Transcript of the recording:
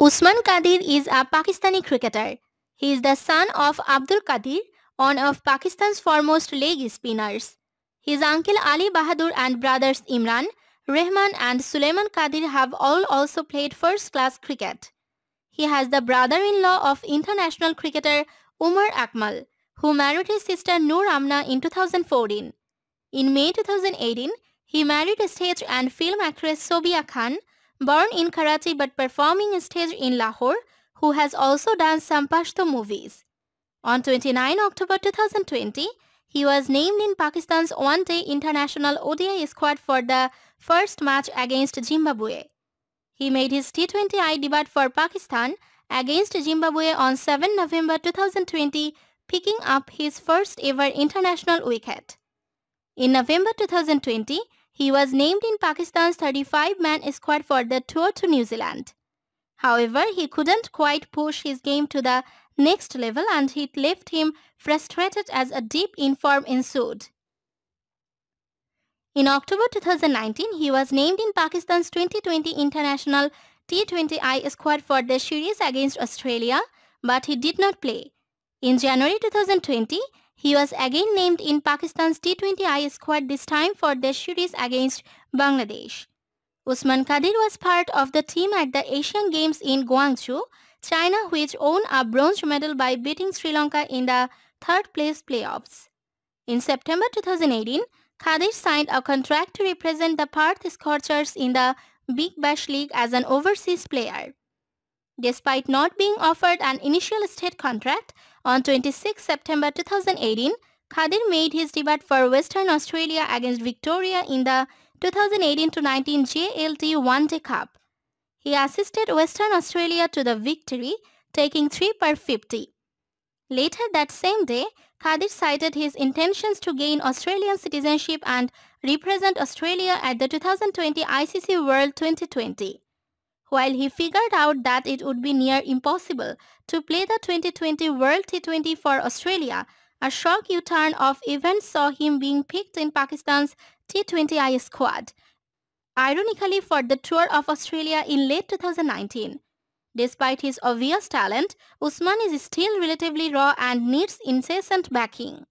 Usman Kadir is a Pakistani cricketer. He is the son of Abdul Kadir, one of Pakistan's foremost leg spinners. His uncle Ali Bahadur and brothers Imran, Rehman and Suleiman Kadir have all also played first-class cricket. He has the brother-in-law of international cricketer Umar Akmal, who married his sister Noor Amna in 2014. In May 2018, he married stage and film actress Sobia Khan, born in Karachi but performing stage in Lahore, who has also done some Pashto movies. On 29 October 2020, he was named in Pakistan's one-day international ODI squad for the first match against Zimbabwe. He made his T20I debut for Pakistan against Zimbabwe on 7 November 2020, picking up his first ever international wicket. In November 2020, he was named in Pakistan's 35-man squad for the tour to New Zealand. However, he couldn't quite push his game to the next level and it left him frustrated as a deep inform ensued. In October 2019, he was named in Pakistan's 2020 International T20I squad for the series against Australia, but he did not play. In January 2020, he was again named in Pakistan's T20I squad this time for their series against Bangladesh. Usman Kadir was part of the team at the Asian Games in Guangzhou, China which won a bronze medal by beating Sri Lanka in the third place playoffs. In September 2018, Kadir signed a contract to represent the Perth Scorchers in the Big Bash League as an overseas player. Despite not being offered an initial state contract, on 26 September 2018, Khadir made his debut for Western Australia against Victoria in the 2018-19 JLT One Day Cup. He assisted Western Australia to the victory, taking 3 per 50. Later that same day, Khadir cited his intentions to gain Australian citizenship and represent Australia at the 2020 ICC World 2020. While he figured out that it would be near impossible to play the 2020 World T20 for Australia, a shock U-turn of events saw him being picked in Pakistan's T20I squad. Ironically for the tour of Australia in late 2019. Despite his obvious talent, Usman is still relatively raw and needs incessant backing.